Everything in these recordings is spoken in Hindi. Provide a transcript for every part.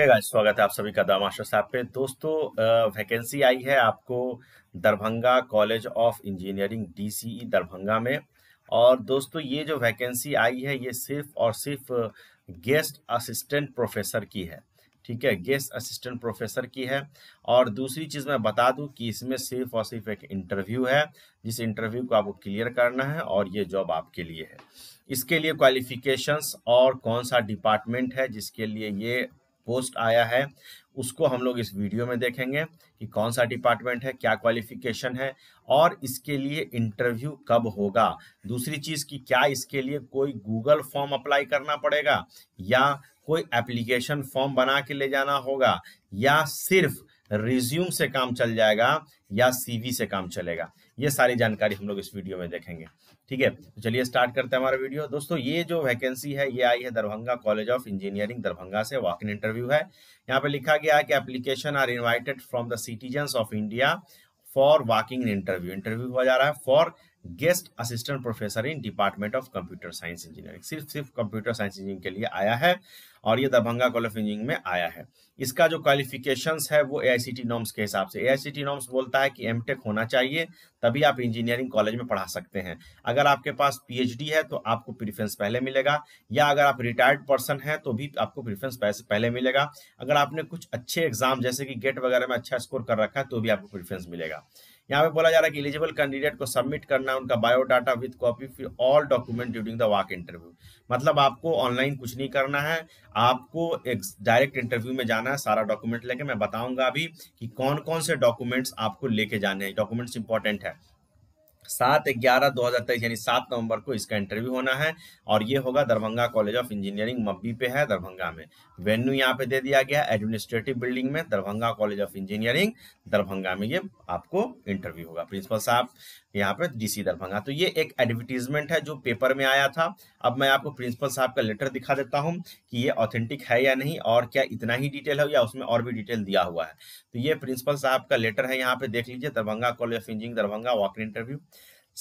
है स्वागत है आप सभी का दामाशा साहब पे दोस्तों वैकेंसी आई है आपको Darbhanga college of engineering DCE Darbhanga में और दोस्तों ये जो वैकेंसी आई है ये सिर्फ और सिर्फ गेस्ट असिस्टेंट प्रोफेसर की है ठीक है गेस्ट असिस्टेंट प्रोफेसर की है और दूसरी चीज़ मैं बता दूं कि इसमें सिर्फ और सिर्फ एक इंटरव्यू है जिस इंटरव्यू को आपको क्लियर करना है और ये जॉब आपके लिए है इसके लिए क्वालिफिकेशंस और कौन सा डिपार्टमेंट है जिसके लिए ये पोस्ट आया है उसको हम लोग इस वीडियो में देखेंगे कि कौन सा डिपार्टमेंट है क्या क्वालिफिकेशन है और इसके लिए इंटरव्यू कब होगा दूसरी चीज़ कि क्या इसके लिए कोई गूगल फॉर्म अप्लाई करना पड़ेगा या कोई एप्लीकेशन फॉर्म बना के ले जाना होगा या सिर्फ रिज्यूम से काम चल जाएगा या सीवी से काम चलेगा ये सारी जानकारी हम लोग इस वीडियो में देखेंगे ठीक है तो चलिए स्टार्ट करते हैं हमारा वीडियो दोस्तों ये जो वैकेंसी है ये आई है Darbhanga college of engineering Darbhanga से वॉक इन इंटरव्यू है यहाँ पे लिखा गया है कि application are invited from the citizen of India for walking interview interview हुआ जा रहा है for guest assistant professor in department of computer science engineering सिर्फ सिर्फ कंप्यूटर साइंस इंजीनियरिंग के लिए आया है और ये दरभंगा कॉलेज ऑफ इंजीनियरिंग में आया है इसका जो क्वालिफिकेशन है वो ए नॉर्म्स के हिसाब से ए नॉर्म्स बोलता है कि एम होना चाहिए तभी आप इंजीनियरिंग कॉलेज में पढ़ा सकते हैं अगर आपके पास पी है तो आपको प्रिफ्रेंस पहले मिलेगा या अगर आप रिटायर्ड पर्सन है तो भी आपको प्रिफ्रेंस पहले मिलेगा अगर आपने कुछ अच्छे एग्जाम जैसे कि गेट e वगैरह में अच्छा स्कोर कर रखा है तो भी आपको प्रिफ्रेंस मिलेगा यहाँ पे बोला जा रहा है कि एलिजिबल कैंडिडेट को सबमिट करना उनका बायोडाटा विद कॉपी फिर all document during the walk interview मतलब आपको ऑनलाइन कुछ नहीं करना है आपको डायरेक्ट इंटरव्यू में जाना है सारा डॉक्यूमेंट लेके मैं बताऊंगा अभी कि कौन कौन से डॉक्यूमेंट्स आपको लेके जाने हैं डॉक्यूमेंट्स इंपॉर्टेंट है सात ग्यारह दो हजार तेईस यानी सात नवंबर को इसका इंटरव्यू होना है और ये होगा Darbhanga college of engineering Mabbi पे है दरभंगा में वेन्यू यहाँ पे दे दिया गया एडमिनिस्ट्रेटिव बिल्डिंग में Darbhanga college of engineering Darbhanga में ये आपको इंटरव्यू होगा प्रिंसिपल साहब यहाँ पे डीसी दरभंगा तो ये एक एडवर्टीजमेंट है जो पेपर में आया था अब मैं आपको प्रिंसिपल साहब का लेटर दिखा देता हूँ कि ये ऑथेंटिक है या नहीं और क्या इतना ही डिटेल है या उसमें और भी डिटेल दिया हुआ है तो ये प्रिंसिपल साहब का लेटर है यहाँ पे देख लीजिए Darbhanga college of engineering Darbhanga walk interview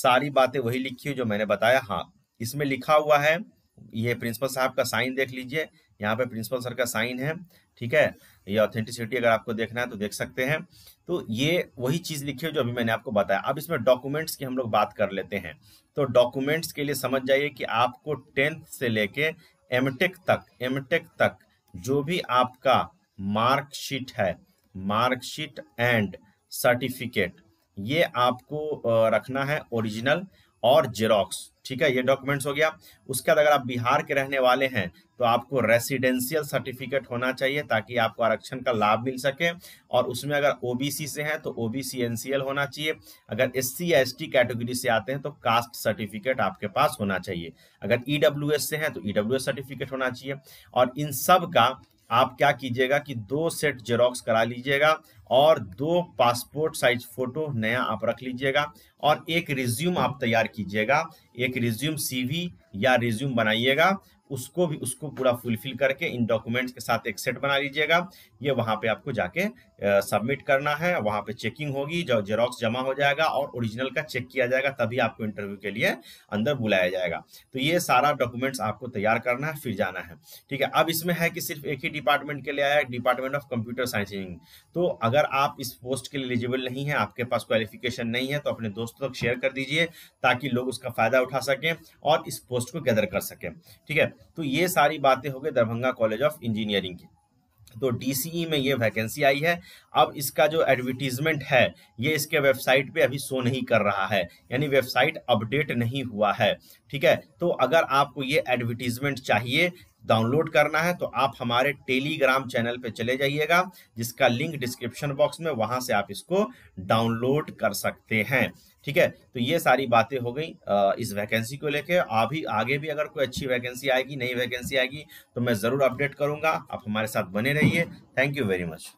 सारी बातें वही लिखी हुई जो मैंने बताया हाँ इसमें लिखा हुआ है ये प्रिंसिपल साहब का साइन देख लीजिए यहाँ पे प्रिंसिपल सर का साइन है ठीक है ये ऑथेंटिसिटी अगर आपको देखना है तो देख सकते हैं तो ये वही चीज़ लिखी है जो अभी मैंने आपको बताया अब इसमें डॉक्यूमेंट्स की हम लोग बात कर लेते हैं तो डॉक्यूमेंट्स के लिए समझ जाइए कि आपको टेंथ से लेके एमटेक तक एमटेक तक जो भी आपका मार्कशीट है मार्कशीट एंड सर्टिफिकेट ये आपको रखना है ओरिजिनल और जेरोक्स ठीक है ये डॉक्यूमेंट्स हो गया उसके बाद अगर आप बिहार के रहने वाले हैं तो आपको रेसिडेंशियल सर्टिफिकेट होना चाहिए ताकि आपको आरक्षण का लाभ मिल सके और उसमें अगर ओबीसी से हैं तो ओबीसी एनसीएल होना चाहिए अगर S C S T category से आते हैं तो कास्ट सर्टिफिकेट आपके पास होना चाहिए अगर ईडब्ल्यू e एस से हैं तो ईडब्ल्यू एस सर्टिफिकेट होना चाहिए और इन सब का आप क्या कीजिएगा कि दो सेट जेरोक्स करा लीजिएगा और दो पासपोर्ट साइज फोटो नया आप रख लीजिएगा और एक रिज्यूम आप तैयार कीजिएगा एक रिज्यूम सीवी या रिज्यूम बनाइएगा उसको भी उसको पूरा फुलफिल करके इन डॉक्यूमेंट्स के साथ एक सेट बना लीजिएगा ये वहाँ पे आपको जाके सबमिट करना है वहाँ पे चेकिंग होगी जो जेरोक्स जमा हो जाएगा और ओरिजिनल का चेक किया जाएगा तभी आपको इंटरव्यू के लिए अंदर बुलाया जाएगा तो ये सारा डॉक्यूमेंट्स आपको तैयार करना है फिर जाना है ठीक है अब इसमें है कि सिर्फ एक ही डिपार्टमेंट के लिए आया department of computer science engineering तो अगर आप इस पोस्ट के लिए एलिजिबल नहीं है आपके पास क्वालिफिकेशन नहीं है तो अपने दोस्तों तक शेयर कर दीजिए ताकि लोग उसका फायदा उठा सकें और इस पोस्ट को गैदर कर सकें ठीक है तो ये सारी बातें हो गई दरभंगा कॉलेज ऑफ इंजीनियरिंग की तो डीसीई e में ये वैकेंसी आई है अब इसका जो एडवर्टीजमेंट है ये इसके वेबसाइट पे अभी शो नहीं कर रहा है यानी वेबसाइट अपडेट नहीं हुआ है ठीक है तो अगर आपको ये एडवर्टीजमेंट चाहिए डाउनलोड करना है तो आप हमारे टेलीग्राम चैनल पे चले जाइएगा जिसका लिंक डिस्क्रिप्शन बॉक्स में वहां से आप इसको डाउनलोड कर सकते हैं ठीक है तो ये सारी बातें हो गई इस वैकेंसी को लेके अभी आगे भी अगर कोई अच्छी वैकेंसी आएगी नई वैकेंसी आएगी तो मैं ज़रूर अपडेट करूंगा आप हमारे साथ बने रहिए थैंक यू वेरी मच